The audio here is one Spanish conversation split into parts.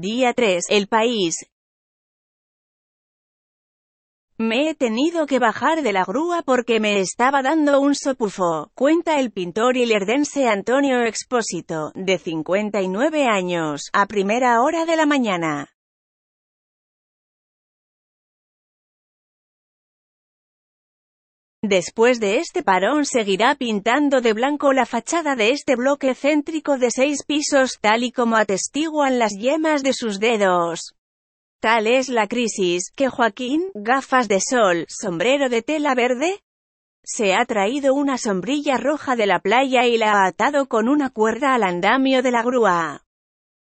Día 3. El país. Me he tenido que bajar de la grúa porque me estaba dando un sopufo, cuenta el pintor ilerdense Antonio Expósito, de 59 años, a primera hora de la mañana. Después de este parón seguirá pintando de blanco la fachada de este bloque céntrico de seis pisos, tal y como atestiguan las yemas de sus dedos. Tal es la crisis, que Joaquín, gafas de sol, sombrero de tela verde, se ha traído una sombrilla roja de la playa y la ha atado con una cuerda al andamio de la grúa.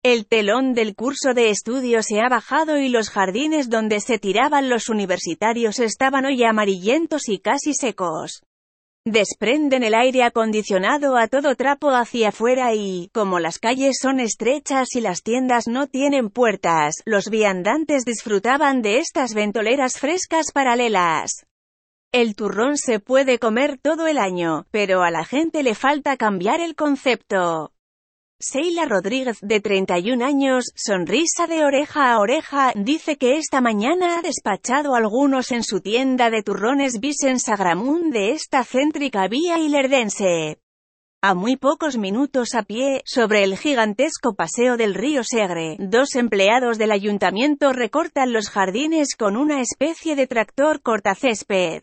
El telón del curso de estudio se ha bajado y los jardines donde se tiraban los universitarios estaban hoy amarillentos y casi secos. Desprenden el aire acondicionado a todo trapo hacia afuera y, como las calles son estrechas y las tiendas no tienen puertas, los viandantes disfrutaban de estas ventoleras frescas paralelas. El turrón se puede comer todo el año, pero a la gente le falta cambiar el concepto. Seila Rodríguez, de 31 años, sonrisa de oreja a oreja, dice que esta mañana ha despachado algunos en su tienda de turrones en Sagramún de esta céntrica vía hilerdense. A muy pocos minutos a pie, sobre el gigantesco paseo del río Segre, dos empleados del ayuntamiento recortan los jardines con una especie de tractor cortacésped.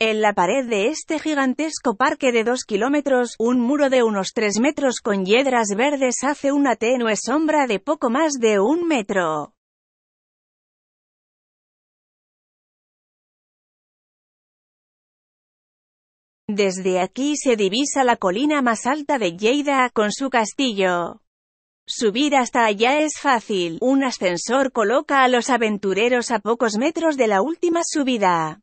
En la pared de este gigantesco parque de 2 kilómetros, un muro de unos 3 metros con hiedras verdes hace una tenue sombra de poco más de un metro. Desde aquí se divisa la colina más alta de Lleida, con su castillo. Subir hasta allá es fácil, un ascensor coloca a los aventureros a pocos metros de la última subida.